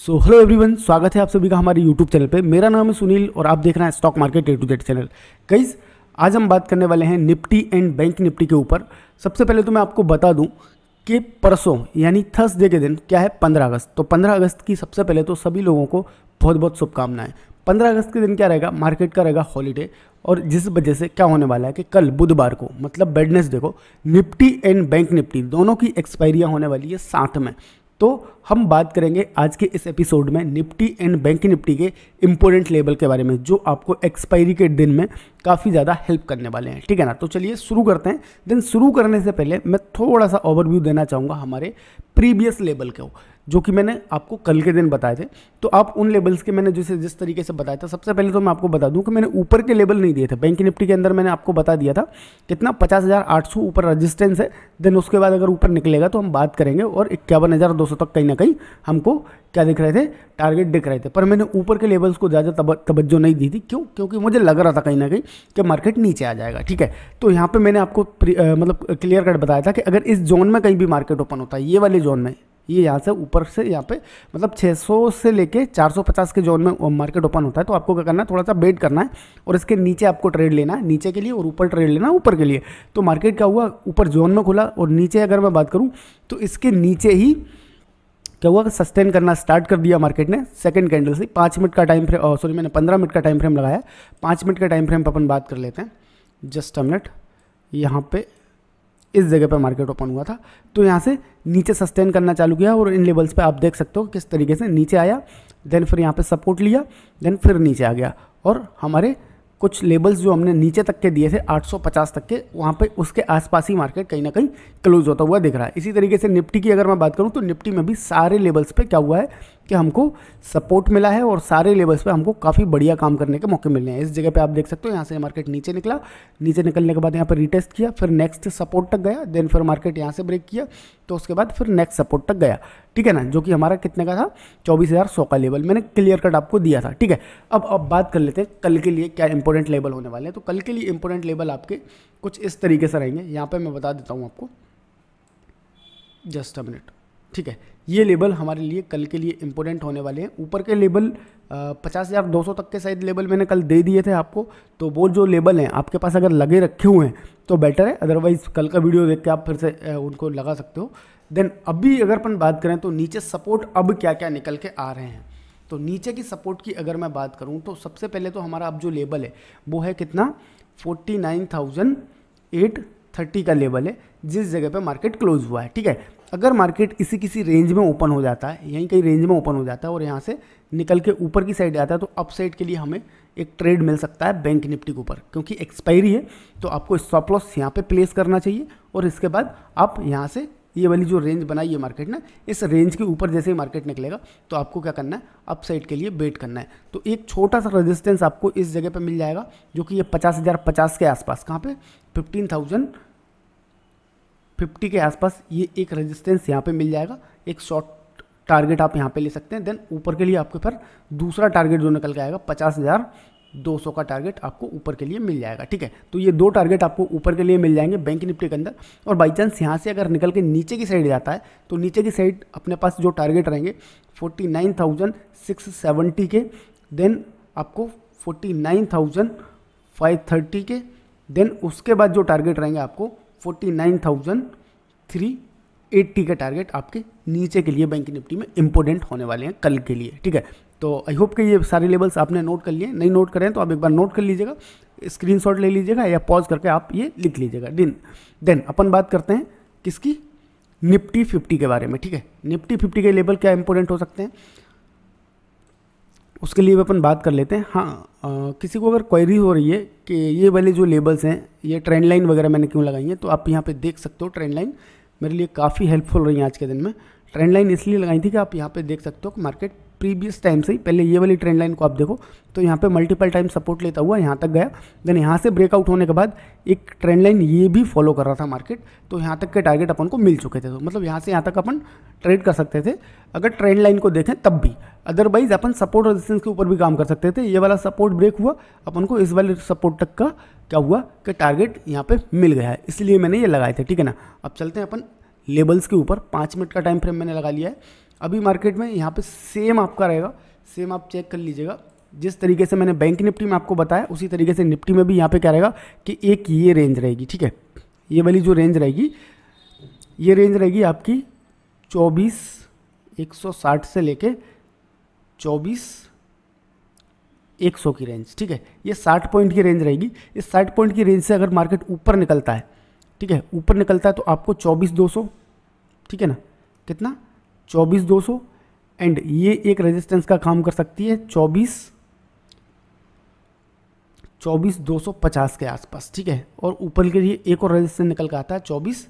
so hello everyone स्वागत है आप सभी का हमारे यूट्यूब चैनल पे मेरा नाम है सुनील और आप देख रहे हैं stock market A to date channel कई आज हम बात करने वाले हैं निफ्टी एंड बैंक निफ्टी के ऊपर सबसे पहले तो मैं आपको बता दूं कि परसों यानी थर्सडे के दिन क्या है पंद्रह अगस्त तो पंद्रह अगस्त की सबसे पहले तो सभी लोगों को बहुत बहुत शुभकामनाएं पंद्रह अगस्त के दिन क्या रहेगा मार्केट का रहेगा हॉलीडे और जिस वजह से क्या होने वाला है कि कल बुधवार को मतलब बेडनेस को निफ्टी एंड बैंक निफ्टी दोनों की एक्सपायरियाँ होने वाली है साथ में तो हम बात करेंगे आज के इस एपिसोड में निफ्टी एंड बैंक निफ्टी के इम्पोर्टेंट लेवल के बारे में जो आपको एक्सपायरी के दिन में काफ़ी ज़्यादा हेल्प करने वाले हैं ठीक है ना तो चलिए शुरू करते हैं देन शुरू करने से पहले मैं थोड़ा सा ओवरव्यू देना चाहूँगा हमारे प्रीवियस लेवल को जो कि मैंने आपको कल के दिन बताए थे तो आप उन लेबल्स के मैंने जिसे जिस तरीके से बताया था सबसे पहले तो मैं आपको बता दूं कि मैंने ऊपर के लेबल नहीं दिए थे बैंक निफ्टी के अंदर मैंने आपको बता दिया था कितना पचास हज़ार आठ सौ ऊपर रजिस्टेंस है देन उसके बाद अगर ऊपर निकलेगा तो हम बात करेंगे और इक्यावन हज़ार दो सौ तक कहीं ना कहीं हमको क्या दिख रहे थे टारगेट दिख रहे थे पर मैंने ऊपर के लेवल्स को ज़्यादा तब, तवज्जो नहीं दी थी क्यों क्योंकि मुझे लग रहा था कहीं ना कहीं कि मार्केट नीचे आ जाएगा ठीक है तो यहाँ पे मैंने आपको आ, मतलब क्लियर कट बताया था कि अगर इस जोन में कहीं भी मार्केट ओपन होता है ये वाले जोन में ये यहाँ से ऊपर से यहाँ पे मतलब 600 से लेके 450 के जोन में मार्केट ओपन होता है तो आपको क्या करना है थोड़ा सा बेट करना है और इसके नीचे आपको ट्रेड लेना है नीचे के लिए और ऊपर ट्रेड लेना है ऊपर के लिए तो मार्केट क्या हुआ ऊपर जोन में खुला और नीचे अगर मैं बात करूँ तो इसके नीचे ही क्या हुआ सस्टेन करना स्टार्ट कर दिया मार्केट ने सेकंड कैंडल से पाँच मिनट का टाइम फ्रेम सॉरी मैंने पंद्रह मिनट का टाइम फ्रेम लगाया पाँच मिनट का टाइम फ्रेम पर अपन बात कर लेते हैं जस्ट अ मिनट यहाँ पे इस जगह पर मार्केट ओपन हुआ था तो यहाँ से नीचे सस्टेन करना चालू किया और इन लेवल्स पर आप देख सकते हो किस तरीके से नीचे आया देन फिर यहाँ पर सपोर्ट लिया देन फिर नीचे आ गया और हमारे कुछ लेबल्स जो हमने नीचे तक के दिए थे 850 तक के वहाँ पे उसके आसपास ही मार्केट कहीं ना कहीं क्लोज होता हुआ दिख रहा है इसी तरीके से निफ्टी की अगर मैं बात करूँ तो निफ्टी में भी सारे लेवल्स पे क्या हुआ है कि हमको सपोर्ट मिला है और सारे लेवल्स पे हमको काफ़ी बढ़िया काम करने के मौके मिले हैं इस जगह पे आप देख सकते हो यहाँ से मार्केट नीचे निकला नीचे निकलने के बाद यहाँ पर रिटेस्ट किया फिर नेक्स्ट सपोर्ट तक गया देन फिर मार्केट यहाँ से ब्रेक किया तो उसके बाद फिर नेक्स्ट सपोर्ट तक गया ठीक है ना जो कि हमारा कितने का था चौबीस हज़ार सौ का लेवल मैंने क्लियर कट आपको दिया था ठीक है अब अब बात कर लेते हैं कल के लिए क्या इंपॉर्टेंट लेवल होने वाले हैं तो कल के लिए इंपॉर्टेंट लेवल आपके कुछ इस तरीके से रहेंगे यहाँ पर मैं बता देता हूँ आपको जस्ट अ मिनट ठीक है ये लेबल हमारे लिए कल के लिए इम्पोर्टेंट होने वाले हैं ऊपर के लेबल पचास हज़ार दो सौ तक के शायद लेबल मैंने कल दे दिए थे आपको तो वो जो लेबल हैं आपके पास अगर लगे रखे हुए हैं तो बेटर है अदरवाइज़ कल का वीडियो देख के आप फिर से उनको लगा सकते हो देन अभी अगर अपन बात करें तो नीचे सपोर्ट अब क्या क्या निकल के आ रहे हैं तो नीचे की सपोर्ट की अगर मैं बात करूँ तो सबसे पहले तो हमारा अब जो लेबल है वो है कितना forty nine thousand eight thirty का लेवल है जिस जगह पर मार्केट क्लोज हुआ है ठीक है अगर मार्केट इसी किसी रेंज में ओपन हो जाता है यहीं कहीं रेंज में ओपन हो जाता है और यहाँ से निकल के ऊपर की साइड जाता है तो अप साइड के लिए हमें एक ट्रेड मिल सकता है बैंक निफ्टी के ऊपर क्योंकि एक्सपायरी है तो आपको स्टॉप लॉस यहाँ पे प्लेस करना चाहिए और इसके बाद आप यहाँ से ये वाली जो रेंज बनाई है मार्केट ने इस रेंज के ऊपर जैसे ही मार्केट निकलेगा तो आपको क्या करना है अप साइड के लिए वेट करना है तो एक छोटा सा रेजिस्टेंस आपको इस जगह पे मिल जाएगा जो कि ये पचास हज़ार पचास के आसपास कहाँ पे फिफ्टीन थाउजेंड फिफ्टी के आसपास ये एक रेजिस्टेंस यहाँ पे मिल जाएगा एक शॉर्ट टारगेट आप यहाँ पे ले सकते हैं देन ऊपर के लिए आपके पर दूसरा टारगेट जो निकल के आएगा पचास हज़ार दो सौ का टारगेट आपको ऊपर के लिए मिल जाएगा ठीक है तो ये दो टारगेट आपको ऊपर के लिए मिल जाएंगे बैंक निफ्टी के अंदर और बाई चांस यहाँ से अगर निकल के नीचे की साइड जाता है तो नीचे की साइड अपने पास जो टारगेट रहेंगे forty nine thousand six seventy के देन आपको forty nine thousand five thirty के देन उसके बाद जो टारगेट रहेंगे आपको forty nine thousand three eighty का टारगेट आपके नीचे के लिए बैंक निफ्टी में इंपॉर्टेंट होने वाले हैं कल के लिए ठीक है तो आई होप कि ये सारे लेवल्स आपने नोट कर लिए नहीं नोट करें तो आप एक बार नोट कर लीजिएगा स्क्रीनशॉट ले लीजिएगा या पॉज करके आप ये लिख लीजिएगा दिन देन अपन बात करते हैं किसकी निफ्टी फिफ्टी के बारे में ठीक है निफ्टी फिफ्टी के लेवल क्या इंपॉर्टेंट हो सकते हैं उसके लिए भी अपन बात कर लेते हैं हाँ आ, किसी को अगर क्वेरी हो रही है कि ये वाले जो लेबल्स हैं ये ट्रेंड लाइन वगैरह मैंने क्यों लगाई है तो आप यहाँ पे देख सकते हो ट्रेंड लाइन मेरे लिए काफ़ी हेल्पफुल रही है आज के दिन में ट्रेंड लाइन इसलिए लगाई थी कि आप यहाँ पे देख सकते हो कि मार्केट प्रीवियस टाइम से ही पहले ये वाली ट्रेंड लाइन को आप देखो तो यहाँ पे मल्टीपल टाइम सपोर्ट लेता हुआ यहाँ तक गया देन यहाँ से ब्रेकआउट होने के बाद एक ट्रेंड लाइन ये भी फॉलो कर रहा था मार्केट तो यहाँ तक के टारगेट अपन को मिल चुके थे तो मतलब यहाँ से यहाँ तक अपन ट्रेड कर सकते थे अगर ट्रेंड लाइन को देखें तब भी अदरवाइज अपन सपोर्ट रेजिस्टेंस के ऊपर भी काम कर सकते थे ये वाला सपोर्ट ब्रेक हुआ अपन को इस वाले सपोर्ट तक का क्या हुआ कि टारगेट यहाँ पर मिल गया है इसलिए मैंने ये लगाए थे ठीक है ना अब चलते हैं अपन लेबल्स के ऊपर पाँच मिनट का टाइम फ्रेम मैंने लगा लिया है अभी मार्केट में यहाँ पे सेम आपका रहेगा सेम आप चेक कर लीजिएगा जिस तरीके से मैंने बैंक निफ्टी में आपको बताया उसी तरीके से निफ्टी में भी यहाँ पे क्या रहेगा कि एक ये रेंज रहेगी ठीक है ये वाली जो रेंज रहेगी ये रेंज रहेगी आपकी चौबीस एक से लेके चौबीस 100 की रेंज ठीक है ये 60 पॉइंट की रेंज रहेगी इस 60 पॉइंट की रेंज से अगर मार्केट ऊपर निकलता है ठीक है ऊपर निकलता है तो आपको चौबीस दो सौ ठीक है ना कितना चौबीस दो सौ एंड ये एक रेजिस्टेंस का काम कर सकती है चौबीस चौबीस दो सौ पचास के आसपास ठीक है और ऊपर के लिए एक और रेजिस्टेंस निकल कर आता है चौबीस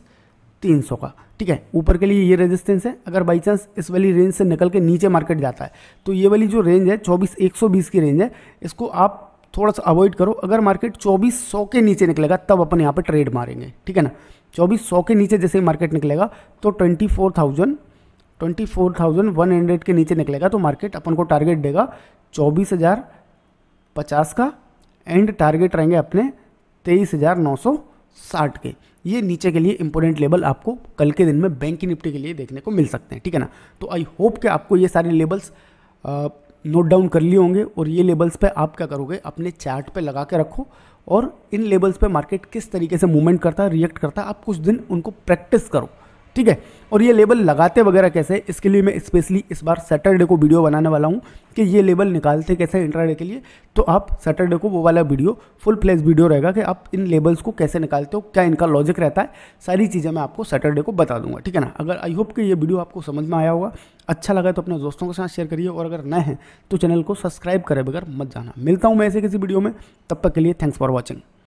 तीन सौ का ठीक है ऊपर के लिए ये रेजिस्टेंस है अगर बाई चांस इस वाली रेंज से निकल के नीचे मार्केट जाता है तो ये वाली जो रेंज है चौबीस एक सौ बीस की रेंज है इसको आप थोड़ा सा अवॉइड करो अगर मार्केट चौबीस सौ के नीचे निकलेगा तब अपन यहाँ पर ट्रेड मारेंगे ठीक है ना चौबीस सौ के नीचे जैसे मार्केट निकलेगा तो twenty four thousand twenty four thousand one hundred के नीचे निकलेगा तो मार्केट अपन को टारगेट देगा चौबीस हज़ार पचास का एंड टारगेट रहेंगे अपने तेईस हज़ार नौ सौ साठ के ये नीचे के लिए इंपॉर्टेंट लेवल आपको कल के दिन में बैंक की निफ्टी के लिए देखने को मिल सकते हैं ठीक है ना तो आई होप कि आपको ये सारे लेवल्स नोट डाउन कर लिए होंगे और ये लेवल्स पे आप क्या करोगे अपने चार्ट पे लगा के रखो और इन लेवल्स पे मार्केट किस तरीके से मूवमेंट करता है रिएक्ट करता है आप कुछ दिन उनको प्रैक्टिस करो ठीक है और ये लेबल लगाते वगैरह कैसे इसके लिए मैं स्पेशली इस बार सैटरडे को वीडियो बनाने वाला हूँ कि ये लेबल निकालते कैसे इंट्राडे के लिए तो आप सैटरडे को वो वाला वीडियो फुल प्लेस वीडियो रहेगा कि आप इन लेबल्स को कैसे निकालते हो क्या इनका लॉजिक रहता है सारी चीज़ें मैं आपको सैटरडे को बता दूंगा ठीक है ना अगर आई होप कि ये वीडियो आपको समझ में आया होगा अच्छा लगा तो अपने दोस्तों के साथ शेयर करिए और अगर नए हैं तो चैनल को सब्सक्राइब करें बगैर मत जाना मिलता हूँ मैं ऐसे किसी वीडियो में तब तक के लिए थैंक्स फॉर वॉचिंग